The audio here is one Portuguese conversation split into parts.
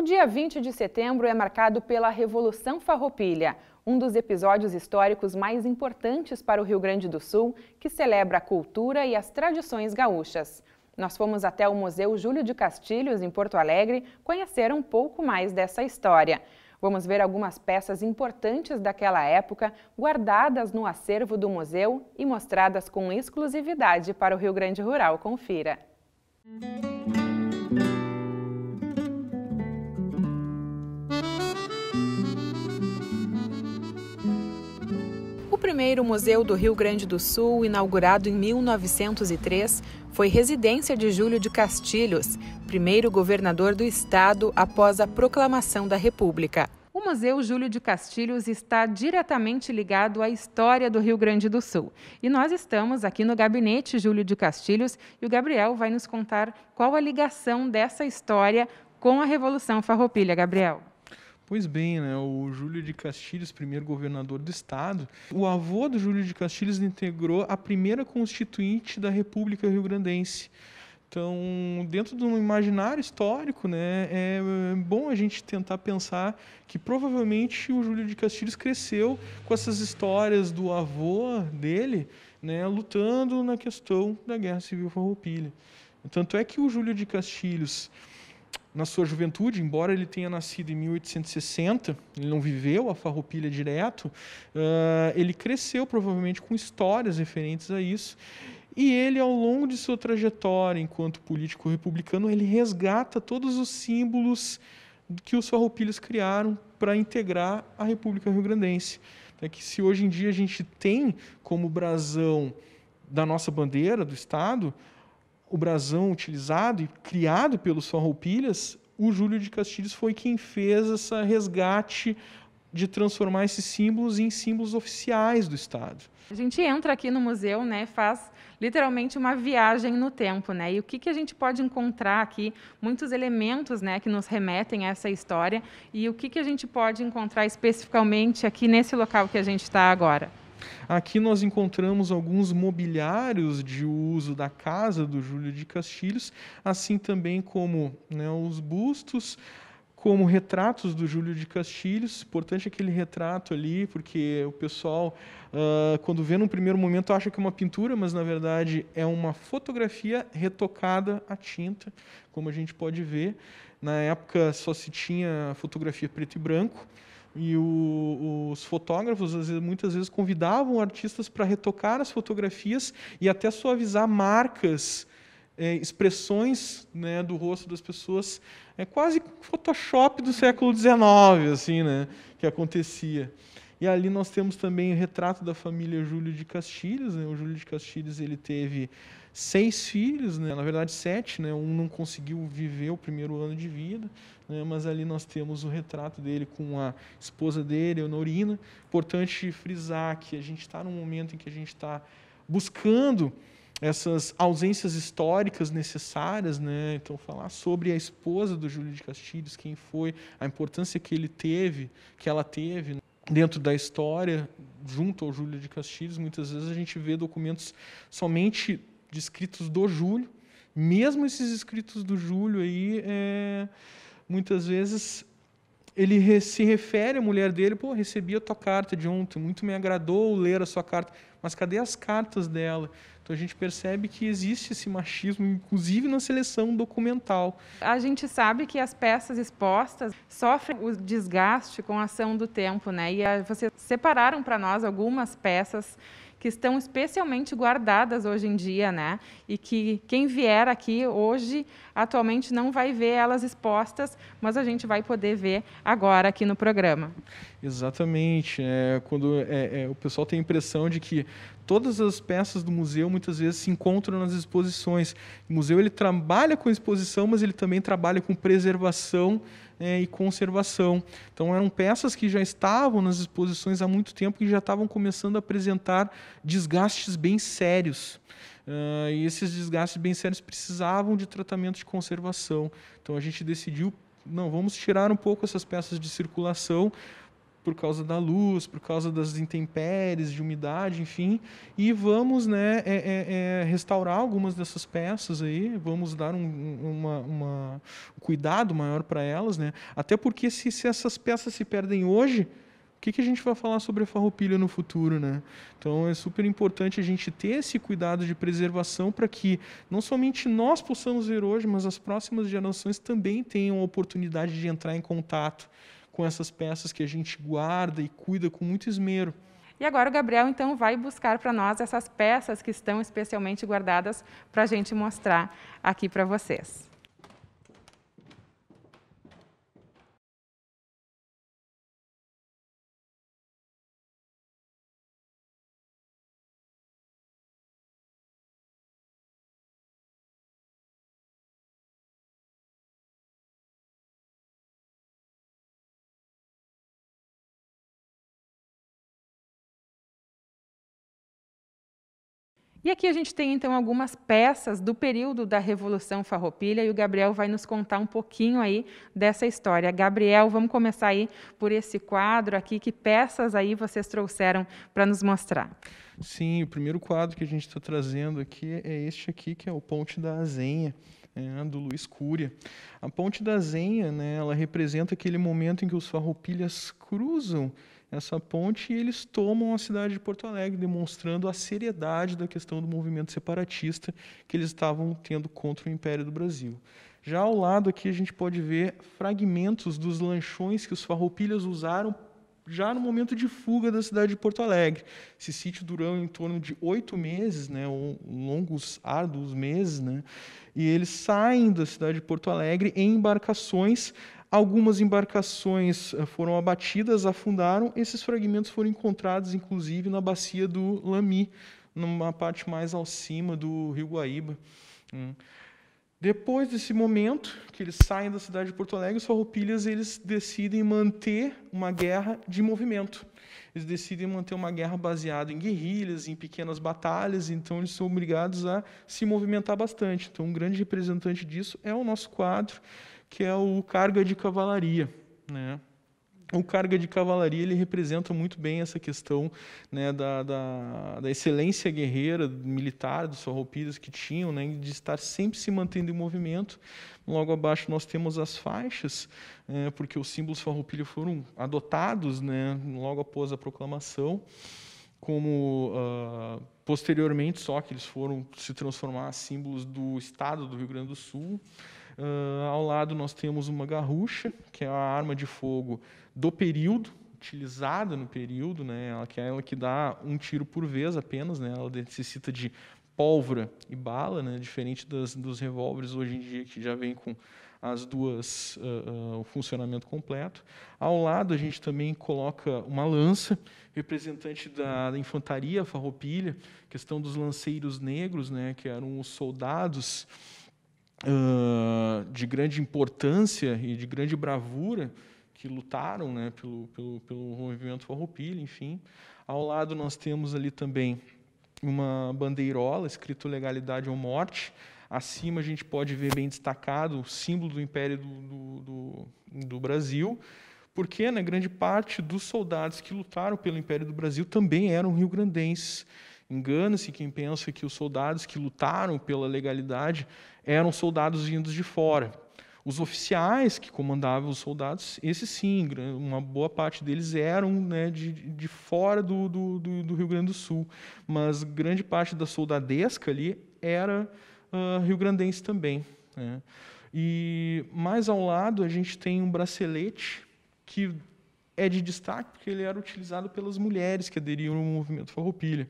O dia 20 de setembro é marcado pela Revolução Farroupilha, um dos episódios históricos mais importantes para o Rio Grande do Sul, que celebra a cultura e as tradições gaúchas. Nós fomos até o Museu Júlio de Castilhos, em Porto Alegre, conhecer um pouco mais dessa história. Vamos ver algumas peças importantes daquela época guardadas no acervo do museu e mostradas com exclusividade para o Rio Grande Rural. Confira. Música primeiro museu do Rio Grande do Sul, inaugurado em 1903, foi residência de Júlio de Castilhos, primeiro governador do estado após a proclamação da República. O Museu Júlio de Castilhos está diretamente ligado à história do Rio Grande do Sul. E nós estamos aqui no gabinete Júlio de Castilhos e o Gabriel vai nos contar qual a ligação dessa história com a Revolução Farroupilha, Gabriel. Pois bem, né, o Júlio de Castilhos, primeiro governador do estado, o avô do Júlio de Castilhos integrou a primeira constituinte da República Rio-Grandense. Então, dentro do imaginário histórico, né, é bom a gente tentar pensar que provavelmente o Júlio de Castilhos cresceu com essas histórias do avô dele, né, lutando na questão da Guerra Civil Farroupilha. Tanto é que o Júlio de Castilhos, na sua juventude, embora ele tenha nascido em 1860, ele não viveu a farroupilha direto, uh, ele cresceu provavelmente com histórias referentes a isso. E ele, ao longo de sua trajetória enquanto político republicano, ele resgata todos os símbolos que os farroupilhas criaram para integrar a República Rio-Grandense. É que se hoje em dia a gente tem como brasão da nossa bandeira do Estado o brasão utilizado e criado pelos farroupilhas, o Júlio de Castilhos foi quem fez essa resgate de transformar esses símbolos em símbolos oficiais do Estado. A gente entra aqui no museu, né, faz literalmente uma viagem no tempo, né? E o que, que a gente pode encontrar aqui? Muitos elementos, né, que nos remetem a essa história. E o que, que a gente pode encontrar especificamente aqui nesse local que a gente está agora? Aqui nós encontramos alguns mobiliários de uso da casa do Júlio de Castilhos, assim também como né, os bustos, como retratos do Júlio de Castilhos. Importante aquele retrato ali, porque o pessoal, uh, quando vê num primeiro momento, acha que é uma pintura, mas na verdade é uma fotografia retocada à tinta, como a gente pode ver. Na época só se tinha fotografia preto e branco. E o, os fotógrafos vezes, muitas vezes convidavam artistas para retocar as fotografias e até suavizar marcas, é, expressões né, do rosto das pessoas, é quase Photoshop do século XIX, assim, né, que acontecia. E ali nós temos também o retrato da família Júlio de Castilhos. Né? O Júlio de Castilhos ele teve seis filhos, né? na verdade sete, né? um não conseguiu viver o primeiro ano de vida, né? mas ali nós temos o retrato dele com a esposa dele, Honorina. Importante frisar que a gente está num momento em que a gente está buscando essas ausências históricas necessárias, né? Então falar sobre a esposa do Júlio de Castilhos, quem foi, a importância que ele teve, que ela teve. Né? dentro da história, junto ao Júlio de Castilhos, muitas vezes a gente vê documentos somente de escritos do Júlio, mesmo esses escritos do Júlio aí, é, muitas vezes ele se refere à mulher dele, pô, recebi a tua carta de ontem, muito me agradou ler a sua carta, mas cadê as cartas dela? Então a gente percebe que existe esse machismo, inclusive na seleção documental. A gente sabe que as peças expostas sofrem o desgaste com a ação do tempo, né? E a, ah, vocês separaram para nós algumas peças que estão especialmente guardadas hoje em dia, né? E que quem vier aqui hoje, atualmente, não vai ver elas expostas, mas a gente vai poder ver agora aqui no programa. Exatamente. É, quando é, é, o pessoal tem a impressão de que todas as peças do museu muitas vezes se encontram nas exposições. O museu ele trabalha com exposição, mas ele também trabalha com preservação é, e conservação. Então eram peças que já estavam nas exposições há muito tempo e já estavam começando a apresentar desgastes bem sérios. Uh, e esses desgastes bem sérios precisavam de tratamento de conservação. Então a gente decidiu, não, vamos tirar um pouco essas peças de circulação por causa da luz, por causa das intempéries, de umidade, enfim. E vamos né, é, é, é restaurar algumas dessas peças aí, vamos dar um, uma, uma, um cuidado maior para elas. Né? Até porque se, se essas peças se perdem hoje, o que, que, a gente vai falar sobre a farroupilha no futuro, né? Então é super importante a gente ter esse cuidado de preservação para que não somente nós possamos ver hoje, mas as próximas gerações também tenham a oportunidade de entrar em contato com essas peças que a gente guarda e cuida com muito esmero. E agora o Gabriel então vai buscar para nós essas peças que estão especialmente guardadas para a gente mostrar aqui para vocês. E aqui a gente tem então algumas peças do período da Revolução Farroupilha e o Gabriel vai nos contar um pouquinho aí dessa história. Gabriel, vamos começar aí por esse quadro aqui, que peças aí vocês trouxeram para nos mostrar? Sim, o primeiro quadro que a gente está trazendo aqui é este aqui, que é o Ponte da Azenha. É, do Luiz Cúria. A Ponte da Azenha, né, ela representa aquele momento em que os farroupilhas cruzam essa ponte e eles tomam a cidade de Porto Alegre, demonstrando a seriedade da questão do movimento separatista que eles estavam tendo contra o Império do Brasil. Já ao lado aqui a gente pode ver fragmentos dos lanchões que os farroupilhas usaram já no momento de fuga da cidade de Porto Alegre. Esse sítio durou em torno de oito meses, né, longos, árduos meses, né, e eles saem da cidade de Porto Alegre em embarcações Algumas embarcações eh, foram abatidas, afundaram. Esses fragmentos foram encontrados, inclusive, na bacia do Lami, numa parte mais ao cima do rio Guaíba. Hum. Depois desse momento, que eles saem da cidade de Porto Alegre, os farroupilhas eles decidem manter uma guerra de movimento. Eles decidem manter uma guerra baseada em guerrilhas, em pequenas batalhas, então eles são obrigados a se movimentar bastante. Então, um grande representante disso é o nosso quadro que é o carga de cavalaria, né? O carga de cavalaria ele representa muito bem essa questão né, da, da, da, excelência guerreira militar dos farroupilhas que tinham, né, de estar sempre se mantendo em movimento. Logo abaixo nós temos as faixas, é, porque os símbolos farroupilha foram adotados né, logo após a proclamação, como uh, posteriormente só que eles foram se transformar em símbolos do Estado do Rio Grande do Sul. Uh, ao lado nós temos uma garrucha, que é a arma de fogo do período, utilizada no período, né? Ela que é ela que dá um tiro por vez apenas, né? Ela necessita de pólvora e bala, né? Diferente das, dos revólveres hoje em dia que já vem com as duas uh, uh, o funcionamento completo. Ao lado a gente também coloca uma lança, representante da, da, infantaria farroupilha, questão dos lanceiros negros, né? Que eram os soldados de grande importância e de grande bravura que lutaram né, pelo, pelo, pelo movimento Farroupilha, enfim. Ao lado nós temos ali também uma bandeirola escrito legalidade ou morte. Acima a gente pode ver bem destacado o símbolo do Império do, do, do, do Brasil, porque na né, grande parte dos soldados que lutaram pelo Império do Brasil também eram rio-grandenses. Engana-se quem pensa que os soldados que lutaram pela legalidade eram soldados vindos de fora. Os oficiais que comandavam os soldados, esses sim, uma boa parte deles eram né, de, de fora do, do, do, Rio Grande do Sul, mas grande parte da soldadesca ali era uh, rio-grandense também. Né? E mais ao lado a gente tem um bracelete que é de destaque porque ele era utilizado pelas mulheres que aderiam ao movimento Farroupilha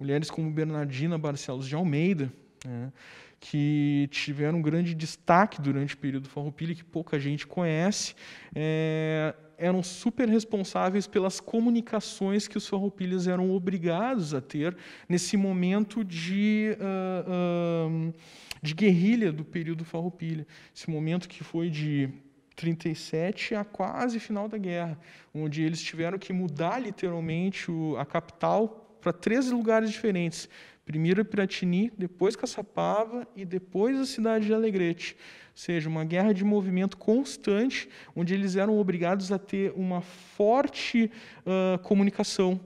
mulheres como Bernardina Barcelos de Almeida, né, que tiveram um grande destaque durante o período Farroupilha, que pouca gente conhece, é, eram super responsáveis pelas comunicações que os farroupilhas eram obrigados a ter nesse momento de, uh, uh, de guerrilha do período Farroupilha, esse momento que foi de 37 a quase final da guerra, onde eles tiveram que mudar literalmente o, a capital para três lugares diferentes. Primeiro Piratini, depois Caçapava e depois a cidade de Alegrete. Ou seja, uma guerra de movimento constante, onde eles eram obrigados a ter uma forte uh, comunicação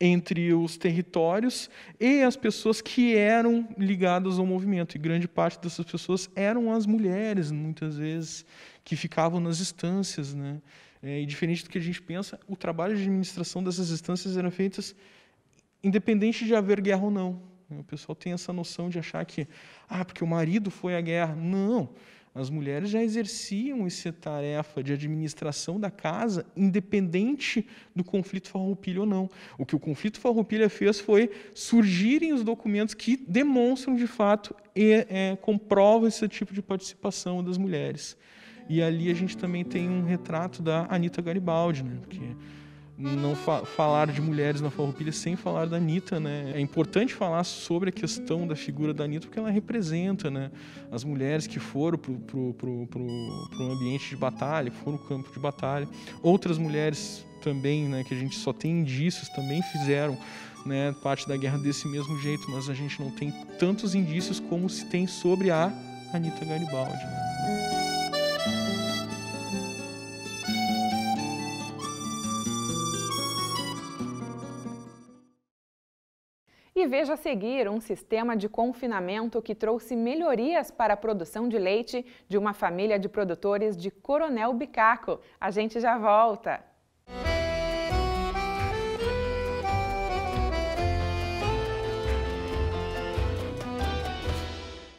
entre os territórios e as pessoas que eram ligadas ao movimento. E grande parte dessas pessoas eram as mulheres, muitas vezes, que ficavam nas instâncias. Né? É, e diferente do que a gente pensa, o trabalho de administração dessas instâncias era feito independente de haver guerra ou não. O pessoal tem essa noção de achar que, ah, porque o marido foi à guerra. Não, as mulheres já exerciam essa tarefa de administração da casa, independente do conflito farroupilha ou não. O que o conflito farroupilha fez foi surgirem os documentos que demonstram, de fato, e é, comprovam esse tipo de participação das mulheres. E ali a gente também tem um retrato da Anita Garibaldi, né? porque não fa falar de mulheres na farroupilha sem falar da Anitta, né? É importante falar sobre a questão da figura da Anitta porque ela representa, né? As mulheres que foram pro, pro, pro, pro, pro ambiente de batalha, foram pro campo de batalha. Outras mulheres também, né? Que a gente só tem indícios, também fizeram né, parte da guerra desse mesmo jeito, mas a gente não tem tantos indícios como se tem sobre a Anitta Garibaldi, né? E veja a seguir um sistema de confinamento que trouxe melhorias para a produção de leite de uma família de produtores de Coronel Bicaco. A gente já volta!